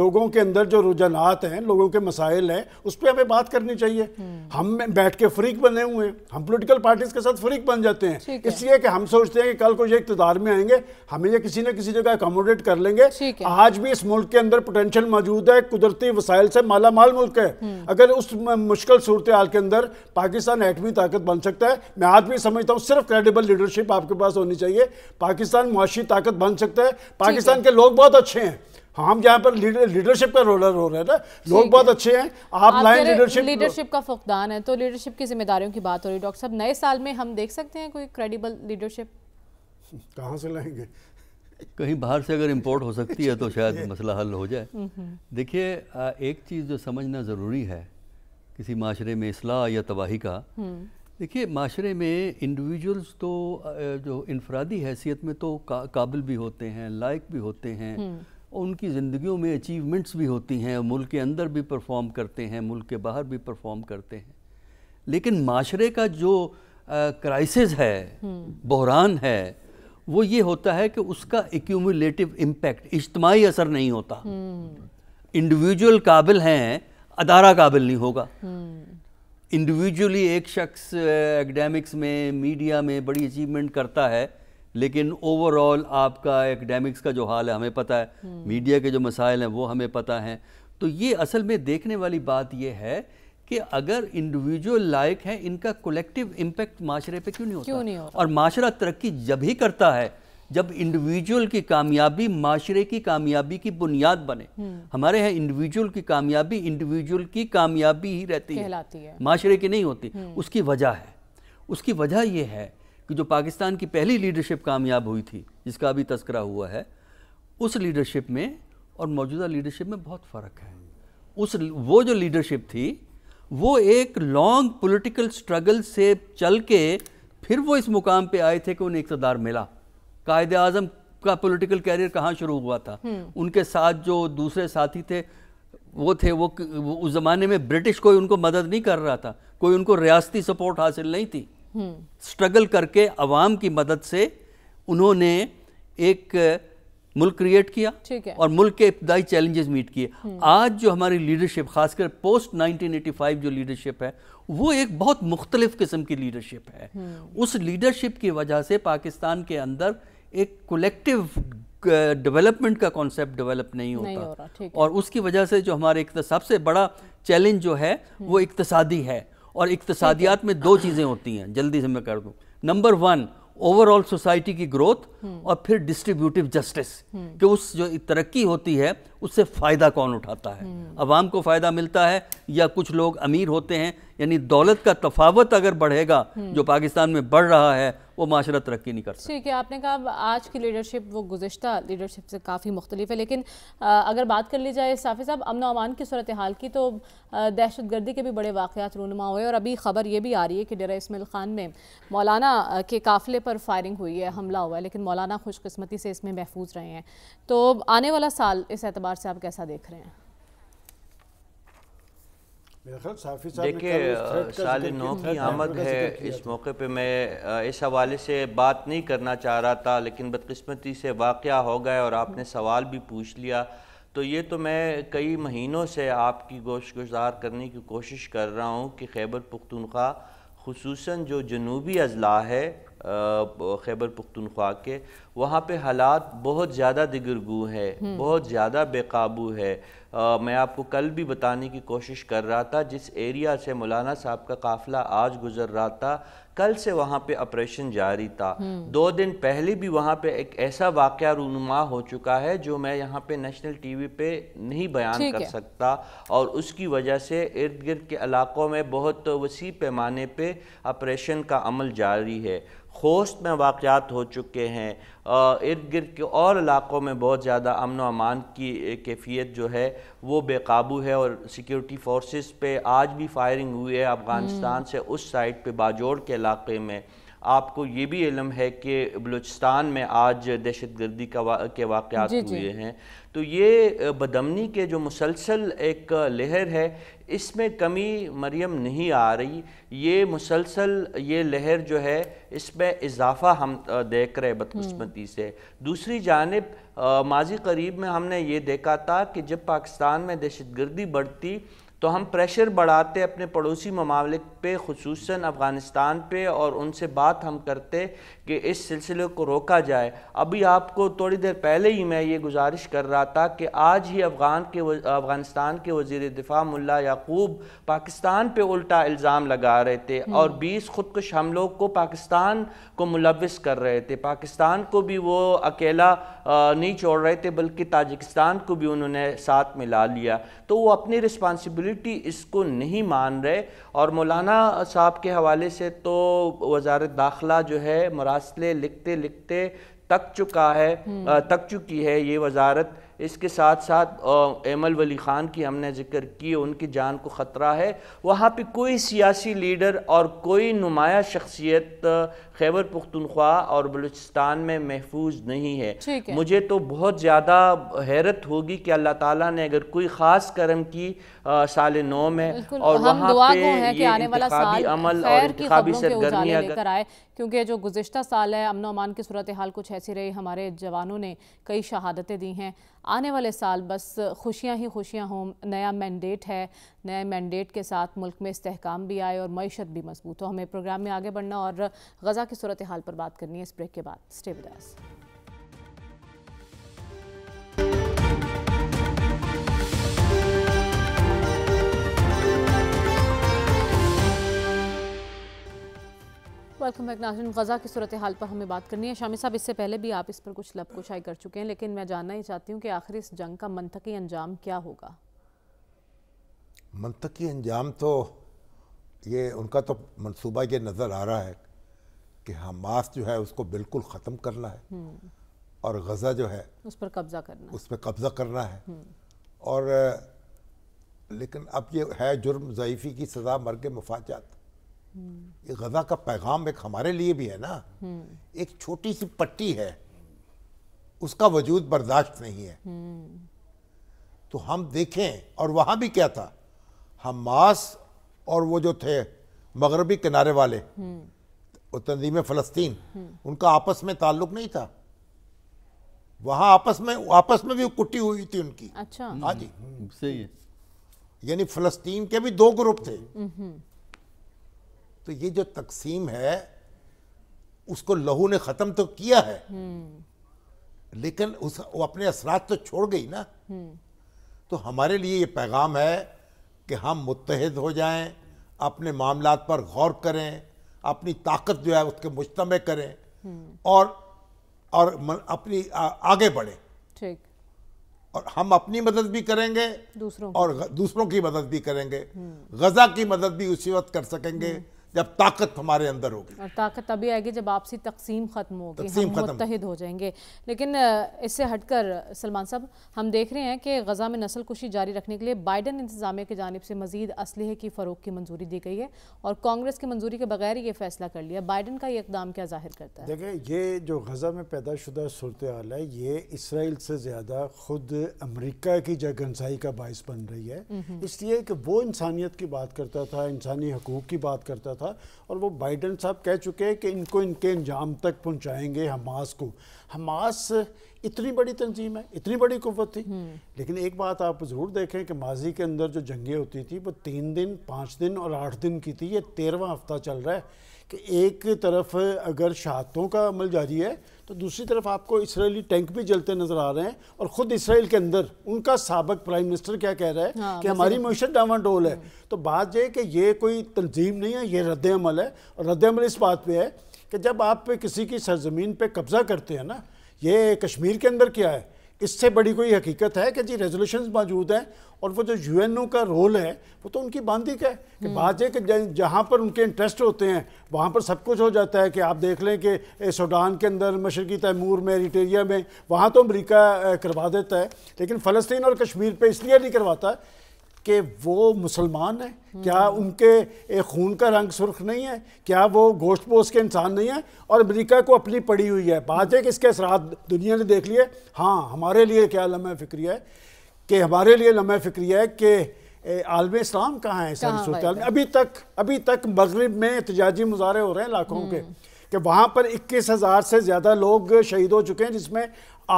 C: लोगों के अंदर जो रुझानात हैं लोगों के मसाइल हैं उस पर हमें बात करनी चाहिए हम्म। हम बैठ के फ्रीक बने हुए हैं हम पोलिटिकल पार्टीज के साथ फ्रीक बन जाते हैं इसलिए कि हम सोचते हैं कि कल को ये इकतदार में आएंगे हमें ये किसी न किसी जगह अकोमोडेट कर लेंगे आज भी इस मुल्क के अंदर पोटेंशियल मौजूद है कुदरती वसाइल से माला माल मुल्क है हम्म। अगर उस मुश्किल सूरत हाल के अंदर पाकिस्तान एटमी ताकत बन सकता है मैं आज भी समझता हूँ सिर्फ क्रेडिबल लीडरशिप आपके पास फोकस होनी चाहिए पाकिस्तान मुआशी ताकत बन सकता है पाकिस्तान के लोग बहुत अच्छे हैं हाँ, हम यहाँ पर लीडरशिप का रोल हो रहा है लोग बहुत अच्छे हैं आप लाइन लीडरशिप लीडरशिप
A: का फुकदान है तो लीडरशिप की जिम्मेदारियों की बात हो रही है डॉक्टर साहब नए साल में हम देख सकते हैं कोई क्रेडिबल लीडरशिप
C: कहाँ से लाएंगे
D: कहीं बाहर से अगर इंपोर्ट हो सकती है तो शायद मसला हल हो जाए देखिए एक चीज़ जो समझना ज़रूरी है किसी माशरे में असलाह या तबाही का हम्म। देखिए माशरे में इंडिविजुअल्स तो जो इनफरादी हैसियत में तो का, काबिल भी होते हैं लायक भी होते हैं हम्म। और उनकी ज़िंदगियों में अचीवमेंट्स भी होती हैं मुल्क के अंदर भी परफॉर्म करते हैं मुल्क के बाहर भी परफॉर्म करते हैं लेकिन माशरे का जो क्राइसिस है हम्म। बहरान है वो ये होता है कि उसका एक्यूमुलेटिव इम्पेक्ट इज्तमाही असर नहीं होता इंडिविजुअल हम्म। काबिल हैं अदारा काबिल नहीं होगा इंडिविजुअली एक शख्स एकेडमिक्स में मीडिया में बड़ी अचीवमेंट करता है लेकिन ओवरऑल आपका एकेडमिक्स का जो हाल है हमें पता है मीडिया हम्म। के जो मसाइल हैं वो हमें पता हैं तो ये असल में देखने वाली बात ये है कि अगर इंडिविजुअल लायक है इनका कलेक्टिव इम्पैक्ट माशरे पे क्यों नहीं होता क्यों नहीं होता और माशरा तरक्की जब ही करता है जब इंडिविजुअल की कामयाबी माशरे की कामयाबी की बुनियाद बने हम्म। हमारे यहाँ इंडिविजुअल की कामयाबी इंडिविजुअल की कामयाबी ही रहती है, है। माशरे की नहीं होती हम्म। उसकी वजह है उसकी वजह यह है कि जो पाकिस्तान की पहली लीडरशिप कामयाब हुई थी जिसका अभी तस्करा हुआ है उस लीडरशिप में और मौजूदा लीडरशिप में बहुत फ़र्क है उस वो जो लीडरशिप थी वो एक लॉन्ग पोलिटिकल स्ट्रगल से चल के फिर वो इस मुकाम पर आए थे कि उन्हें इकतदार मिला कायद अजम का पॉलिटिकल कैरियर कहाँ शुरू हुआ था हम्म। उनके साथ जो दूसरे साथी थे वो थे वो, वो उस ज़माने में ब्रिटिश कोई उनको मदद नहीं कर रहा था कोई उनको रियासती सपोर्ट हासिल नहीं थी स्ट्रगल हम्म। करके अवाम की मदद से उन्होंने एक मुल्क क्रिएट किया और मुल्क के इब्तदाई चैलेंजेस मीट किए हम्म। आज जो हमारी लीडरशिप खासकर पोस्ट 1985 जो लीडरशिप है वो एक बहुत मुख्तलिफ किस्म की लीडरशिप है उस लीडरशिप की वजह से पाकिस्तान के अंदर एक कलेक्टिव डेवलपमेंट uh, का कॉन्सेप्ट डेवलप नहीं होता नहीं हो रहा, और उसकी वजह से जो हमारे सबसे बड़ा चैलेंज जो है हम्म। वो इकतसादी है और इकतसादियात में दो चीज़ें होती हैं जल्दी से मैं कर दूँ नंबर वन ओवरऑल सोसाइटी की ग्रोथ हम्म। और फिर डिस्ट्रीब्यूटिव हम्म। जस्टिस कि उस जो तरक्की होती है उससे फ़ायदा कौन उठाता है अवाम को फ़ायदा मिलता है या कुछ लोग अमीर होते हैं यानी दौलत का तफावत अगर बढ़ेगा हम्म। जो पाकिस्तान में बढ़ रहा है वो माशरा तरक्की नहीं कर
A: ठीक है आपने कहा आज की लीडरशिप वो गुजशत लीडरशिप से काफ़ी मुख्तलिफ है लेकिन आ, अगर बात कर ली जाए साफ़ साहब अमन अमान की सूरत हाल की तो दहशत गर्दी के भी बड़े वाक़ात रूनमा हुए और अभी ख़बर ये भी आ रही है कि डेरा इसमिल ख़ान में मौलाना के काफ़िले पर फायरिंग हुई है हमला हुआ है लेकिन मौलाना खुशकस्मती से इसमें महफूज रहे हैं तो आने वाला साल इस एतबार से आप कैसा देख रहे हैं
C: देखिए साल नौ की आमद है इस
E: मौके पे मैं इस हवाले से बात नहीं करना चाह रहा था लेकिन बदकस्मती से वाक़ हो गए और आपने सवाल भी पूछ लिया तो ये तो मैं कई महीनों से आपकी गोश गुजार करने की कोशिश कर रहा हूँ कि खैबर पख्तनख्वा खसूस जो जनूबी अजला है खैबर पख्तनख्वा के वहाँ पर हालात बहुत ज़्यादा दिगरगु है हम्म। बहुत ज़्यादा बेकाबू है आ, मैं आपको कल भी बताने की कोशिश कर रहा था जिस एरिया से मौलाना साहब का काफिला आज गुजर रहा था कल से वहाँ पे ऑपरेशन जारी था हम्म। दो दिन पहले भी वहाँ पे एक ऐसा वाक़ रूनुमा हो चुका है जो मैं यहाँ पे नेशनल टीवी पे नहीं बयान कर सकता और उसकी वजह से इर्द गिर्द के इलाकों में बहुत वसी पैमाने पे ऑपरेशन का अमल जारी है खोस्त में वाक़ात हो चुके हैं इर्द गिर्द के और इलाक़ों में बहुत ज़्यादा अमन व अमान की कैफियत जो है वो बेकाबू है और सिक्योरिटी फोर्सेस पे आज भी फायरिंग हुई है अफ़गानिस्तान हम्म। से उस साइड पे बाजोड़ के इलाके में आपको ये भी इलम है कि बलूचिस्तान में आज दहशत गर्दी का वा, के वाक़ हुए हैं तो ये बदमनी के जो मुसलसल एक लहर है इसमें कमी मरियम नहीं आ रही ये मुसलसल ये लहर जो है इसमें इजाफा हम देख रहे बदकस्मती हम्म। से दूसरी जानब माजी करीब में हमने ये देखा था कि जब पाकिस्तान में दहशत गर्दी बढ़ती तो हम प्रेशर बढ़ाते अपने पड़ोसी ममालिक पे खसूस अफ़गानिस्तान पे और उनसे बात हम करते कि इस सिलसिले को रोका जाए अभी आपको थोड़ी देर पहले ही मैं ये गुजारिश कर रहा था कि आज ही अफ़गान के अफ़गानिस्तान के वजीर दिफा मुल्ला याकूब पाकिस्तान पे उल्टा इल्ज़ाम लगा रहे थे हम्म। और बीस खुदकश हमलों को पाकिस्तान को मुलविस कर रहे थे पाकिस्तान को भी वो अकेला नहीं छोड़ रहे थे बल्कि ताजिकिस्तान को भी उन्होंने साथ मिला लिया तो वो अपनी रिस्पांसिबिलिटी कम्युनिटी इसको नहीं मान रहे और मौलाना साहब के हवाले से तो वजारत दाखिला जो है मरासले लिखते लिखते तक चुका है हम्म। तक चुकी है ये वजारत इसके साथ साथ एमल वली ख़ान की हमने जिक्र की उनकी जान को ख़तरा है वहाँ पे कोई सियासी लीडर और कोई नुमाया शख्सियत खैबर पुख्तनख्वा और बलूचिस्तान में महफूज नहीं है मुझे तो बहुत ज़्यादा हैरत होगी कि अल्लाह ताला ने अगर कोई ख़ास करम की साल नौ में और वहाँ पे ये अमल और सरगर्मियाँ
A: क्योंकि जो गुज्त साल है अमन अमान की सूरत हाल कुछ ऐसी रही हमारे जवानों ने कई शहादतें दी हैं आने वाले साल बस खुशियाँ ही खुशियाँ हों नया मैंडेट है नए मैंडेट के साथ मुल्क में इस्तेकाम भी आए और मीशत भी मजबूत हो हमें प्रोग्राम में आगे बढ़ना और गज़ा की सूरत हाल पर बात करनी है इस ब्रेक के बाद स्टे वेलकम बैक नाजन गज़ा की सूरत हाल पर हमें बात करनी है शामी साहब इससे पहले भी आप इस पर कुछ लब आई कर चुके हैं लेकिन मैं जानना ही चाहती हूँ कि आखिर इस जंग का मनतकी अंजाम क्या होगा
B: मनतकी अंजाम तो ये उनका तो मनसूबा ये नज़र आ रहा है कि हमास जो है उसको बिल्कुल ख़त्म करना है हम्म। और गज़ा जो है
A: उस पर कब्ज़ा करना उस पर
B: कब्ज़ा करना है हम्म। और लेकिन अब ये है जुर्म ज़यीफ़ी की सज़ा मर के मफाजात ये गजा का पैगाम एक हमारे लिए भी है ना एक छोटी सी पट्टी है उसका वजूद बर्दाश्त नहीं है तो हम देखें और वहां भी क्या था हमास और वो जो थे मगरबी किनारे वाले तंजीम फ़लस्तीन उनका आपस में ताल्लुक नहीं था वहां आपस में आपस में भी कुटी हुई थी उनकी अच्छा हाँ जी हम्म, सही है यानी फ़लस्तीन के भी दो ग्रुप थे हम्म, हम्म। तो ये जो तकसीम है उसको लहू ने ख़त्म तो किया है
A: हम्म।
B: लेकिन उस वो अपने असरात तो छोड़ गई ना हम्म। तो हमारे लिए ये पैगाम है कि हम मुतहद हो जाएं अपने मामला पर गौर करें अपनी ताकत जो है उसके मुश्तम करें हम्म। और और अपनी आ, आगे बढ़ें ठीक और हम अपनी मदद भी करेंगे दूसरों और दूसरों की मदद भी करेंगे गजा की मदद भी उसी वक्त कर सकेंगे जब ताकत हमारे अंदर होगी
A: और ताकत तभी आएगी जब आपसी तकसीम ख़त्म होगी हम मुतहद हो जाएंगे लेकिन इससे हटकर सलमान साहब हम देख रहे हैं कि गज़ा में नस्ल कुशी जारी रखने के लिए बाइडन इंतजामिया की जानब से मजीद असलहे की फ़रोग की मंजूरी दी गई है और कांग्रेस की मंजूरी के बगैर ये फैसला कर लिया बाइडन का ये इकदाम क्या जाहिर करता
C: है देखिए ये जो गज़ा में पैदा शुदा सूरत हाल है ये इसराइल से ज़्यादा खुद अमरीका की जगनसाई का बायस बन रही है हम्म, हम्म। इसलिए कि वो इंसानियत की बात करता था इंसानी हकूक़ की बात करता था था और वो बाइडन साहब कह चुके हैं कि इनको इनके अंजाम तक पहुंचाएंगे हमास को हमास इतनी बड़ी तंजीम है इतनी बड़ी कुत थी हम्म। लेकिन एक बात आप ज़रूर देखें कि माजी के अंदर जो जंगें होती थी वो तीन दिन पाँच दिन और आठ दिन की थी ये तेरहवा हफ्ता चल रहा है कि एक तरफ अगर शहादतों का अमल जारी है तो दूसरी तरफ आपको इसराइली टैंक भी जलते नजर आ रहे हैं और ख़ुद इसराइल के अंदर उनका सबक प्राइम मिनिस्टर क्या कह रहा है हाँ, कि हमारी मीशत डोल है हम्म। तो बात यह कि ये कोई तंजीम नहीं है ये रद्द अमल है और रद्द अमल इस बात पर है कि जब आप किसी की सरजमीन पर कब्ज़ा करते हैं ना ये कश्मीर के अंदर क्या है इससे बड़ी कोई हकीकत है कि जी रेजोल्यूशन मौजूद हैं और वो जो यू का रोल है वो तो उनकी बांधी का है कि हम्म। बात है कि जहाँ पर उनके इंटरेस्ट होते हैं वहाँ पर सब कुछ हो जाता है कि आप देख लें कि सूडान के अंदर मशरकी तैमूर में एरिटेरिया में वहाँ तो अमरीका करवा देता है लेकिन फ़लस्तीन और कश्मीर पर इसलिए नहीं करवाता है कि वो मुसलमान है क्या उनके खून का रंग सुर्ख नहीं है क्या वो गोश्त पोस्ट के इंसान नहीं है और अमेरिका को अपनी पड़ी हुई है बात है कि इसके असरा दुनिया ने देख लिए हाँ हमारे लिए क्या लम्हे फिक्री है कि हमारे लिए लम्हे फिक्र है कि आलम इस्लाम कहाँ है सारी अभी तक अभी तक मगरब में एहतजाजी मुजाहरे हो रहे हैं लाखों के कि वहाँ पर इक्कीस हज़ार से ज़्यादा लोग शहीद हो चुके हैं जिसमें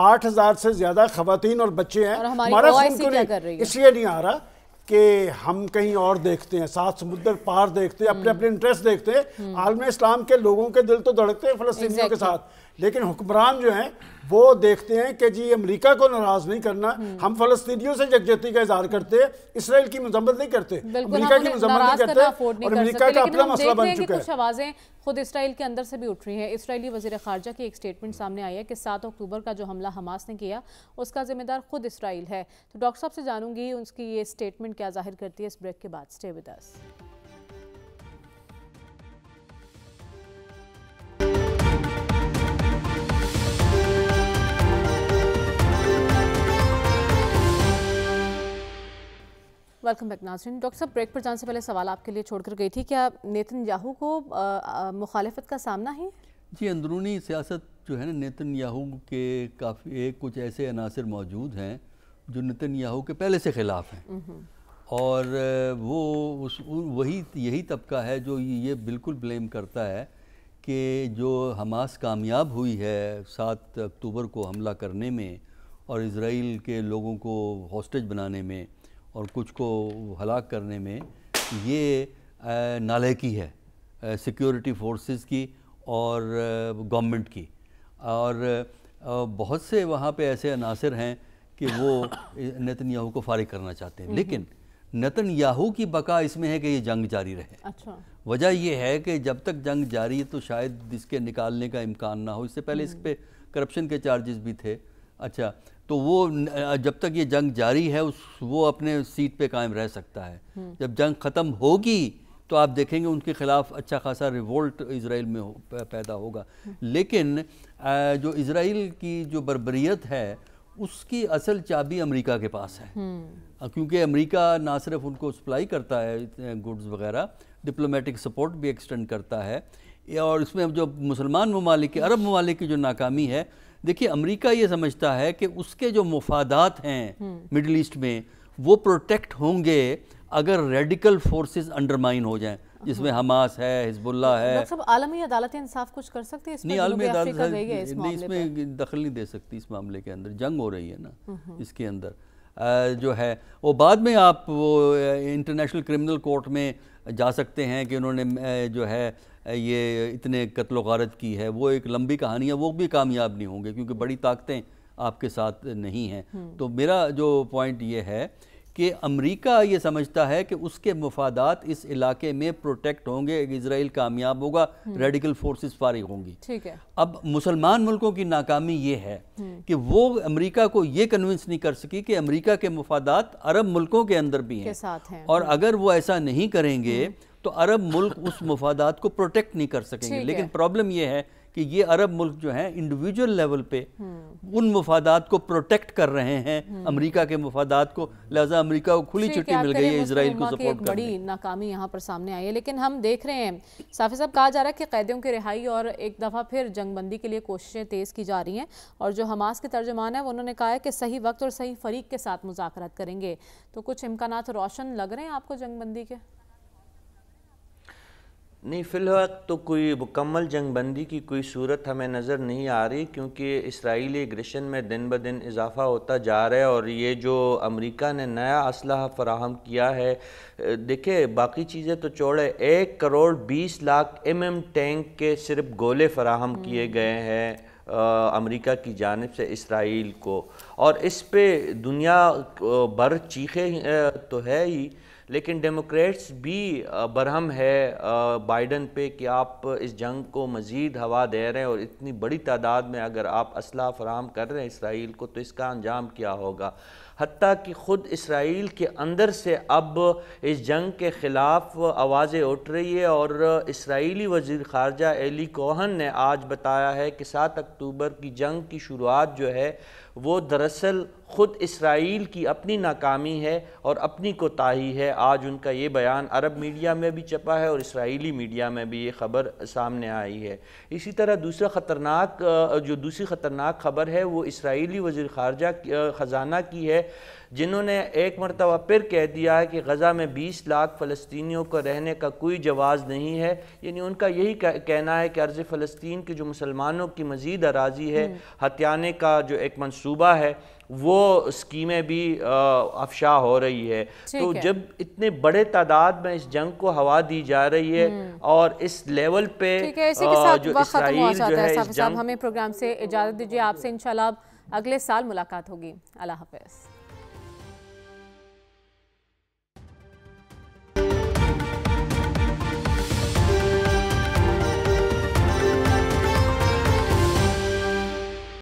C: आठ हज़ार से ज़्यादा खवतिन और बच्चे हैं हमारा क्यों नहीं इसलिए नहीं आ रहा कि हम कहीं और देखते हैं सात समुद्र पार देखते हैं अपने अपने इंटरेस्ट देखते हैं हम्म। आलम इस्लाम के लोगों के दिल तो धड़कते हैं फलस्तियों exactly. के साथ लेकिन हुक्मरान जो हैं वो देखते हैं कि जी अमेरिका को नाराज नहीं करना हम्म। हम फलस्तियों से जगजती का इजहार करते हैं इसराइल की मजम्मत नहीं करते अमेरिका की मजम्मत नहीं करते और अमेरिका का अपना मसला बन चुका है कुछ
A: आवाजें खुद इसराइल के अंदर से भी उठ रही है इसराइली वजीर खारजा की एक स्टेटमेंट सामने आई है कि सात अक्टूबर का जो हमला हमास ने किया उसका जिम्मेदार खुद इसराइल है तो डॉक्टर साहब से जानूंगी उनकी ये स्टेटमेंट क्या जाहिर करती है इस ब्रेक के बाद stay with us welcome back नाजरीन डॉक्टर साहब ब्रेक पर जाने से पहले सवाल आपके लिए छोड़कर गई थी क्या नेतन याहू को मुखालफत का सामना है
D: जी अंदरूनी सियासत जो है ना नेतन याहू के काफ़ी एक कुछ ऐसे अनासर मौजूद हैं जो नितिन याहू के पहले से ख़िलाफ़ हैं हम्म, हम्म। और वो उस वही यही तबका है जो ये बिल्कुल ब्लेम करता है कि जो हमास कामयाब हुई है सात अक्टूबर को हमला करने में और इसराइल के लोगों को हॉस्टेज बनाने में और कुछ को हलाक करने में ये की है सिक्योरिटी फोर्सेस की और गवर्नमेंट की और बहुत से वहाँ पे ऐसे अनासर हैं कि वो नितिन याहू को फारिग करना चाहते हैं हम्म। लेकिन नतन याहू की बका इसमें है कि ये जंग जारी रहे अच्छा। वजह यह है कि जब तक जंग जारी है तो शायद इसके निकालने का इम्कान ना हो इससे पहले इस हम्म। पर करप्शन के चार्जेस भी थे अच्छा तो वो जब तक ये जंग जारी है उस वो अपने सीट पे कायम रह सकता है हम्म। जब जंग ख़त्म होगी तो आप देखेंगे उनके ख़िलाफ़ अच्छा खासा रिवोल्ट इसराइल में हो, पैदा होगा हम्म। लेकिन जो इसराइल की जो बरबरीत है उसकी असल चाबी अमेरिका के पास है
A: हम्म।
D: क्योंकि अमेरिका ना सिर्फ उनको सप्लाई करता है गुड्स वगैरह डिप्लोमेटिक सपोर्ट भी एक्सटेंड करता है और इसमें जो मुसलमान ममालिक अरब ममालिक की जो नाकामी है देखिए अमेरिका ये समझता है कि उसके जो मुफादात हैं हम्म। मिडल ईस्ट में वो प्रोटेक्ट होंगे अगर रेडिकल फोर्सेस अंडरमाइन हो जाएं जिसमें हाँ। हमास है हिजबुल्ला है मतलब
A: सब आलमी अदालत इंसाफ कुछ कर सकती है नहीं आलमी अदालत नहीं इसमें
D: दखल नहीं दे सकती इस मामले के अंदर जंग हो रही है ना हम्म, हम्म। इसके अंदर जो है वो बाद में आप वो इंटरनेशनल क्रिमिनल कोर्ट में जा सकते हैं कि उन्होंने जो है ये इतने कत्ल गारत की है वो एक लंबी कहानी है वो भी कामयाब नहीं होंगे क्योंकि बड़ी ताकतें आपके साथ नहीं हैं हम्म। तो मेरा जो पॉइंट ये है कि अमेरिका ये समझता है कि उसके मफादात इस इलाके में प्रोटेक्ट होंगे इसराइल कामयाब होगा रेडिकल हम्म। फोर्सेस फारिग होंगी ठीक है अब मुसलमान मुल्कों की नाकामी ये है हम्म। कि वो अमेरिका को ये कन्विंस नहीं कर सकी कि अमेरिका के मफादात अरब मुल्कों के अंदर भी हैं, है। हैं। और अगर वो ऐसा नहीं करेंगे तो अरब मुल्क उस मफादात को प्रोटेक्ट नहीं कर सकेंगे लेकिन प्रॉब्लम यह है कि ये अरब मुल्क जो हैं इंडिविजुअल लेवल पे हम्म। उन मफादात को प्रोटेक्ट कर रहे हैं हम्म। अमेरिका के मफादात को लिहाजा अमेरिका को खुली छुट्टी मिल गई है इसराइल को सपोर्ट बड़ी
A: नाकामी यहाँ पर सामने आई है लेकिन हम देख रहे हैं साफी साहब कहा जा रहा है कि कैदियों की रिहाई और एक दफ़ा फिर जंगबंदी के लिए कोशिशें तेज़ की जा रही हैं और जो हमास के तर्जमान है उन्होंने कहा है कि सही वक्त और सही फरीक के साथ मुजाकर करेंगे तो कुछ इम्कान रोशन लग रहे हैं आपको जंगबंदी के
E: नहीं फ़िलहाल तो कोई मुकम्मल जंग बंदी की कोई सूरत हमें नज़र नहीं आ रही क्योंकि इसराइली एग्रेशन में दिन ब दिन इजाफ़ा होता जा रहा है और ये जो अमेरिका ने नया असलाह फराहम किया है देखे बाकी चीज़ें तो चौड़े एक करोड़ बीस लाख एम एम टैंक के सिर्फ गोले फराहम किए हम्म। गए हैं अमेरिका की जानब से इसराइल को और इस पर दुनिया भर चीखे तो है ही लेकिन डेमोक्रेट्स भी बरहम है बाइडन पे कि आप इस जंग को मज़ीद हवा दे रहे हैं और इतनी बड़ी तादाद में अगर आप असला फराम कर रहे हैं इसराइल को तो इसका अंजाम क्या होगा हती कि ख़ुद इसराइल के अंदर से अब इस जंग के ख़िलाफ़ आवाज़ें उठ रही है और इसराइली वजीर खारजा एली कोहन ने आज बताया है कि सात अक्टूबर की जंग की शुरुआत जो है वो दरअसल ख़ुद इसराइल की अपनी नाकामी है और अपनी कोताही है आज उनका ये बयान अरब मीडिया में भी छपा है और इसराइली मीडिया में भी ये ख़बर सामने आई है इसी तरह दूसरा ख़तरनाक जो दूसरी ख़तरनाक खबर है वो इसराइली वज़ी ख़ारजा ख़जाना की है जिन्होंने एक मरतबा फिर कह दिया है कि गज़ा में बीस लाख फ़लस्तियों को रहने का कोई जवाज़ नहीं है यानी उनका यही कहना है कि अर्ज़ फ़लस्तीन की जो मुसलमानों की मज़ीद अराजी है हम्म। हत्याने का जो एक मनसूबा है वो स्कीमें भी अफशा हो रही है तो है। जब इतने बड़े तादाद में इस जंग को हवा दी जा रही है हम्म। और इस लेवल पे है, जो इसराइल जो है हमें
A: प्रोग्राम से इजाज़त दीजिए आपसे इनशाला अगले साल मुलाकात होगी अल्लाह हाफिज़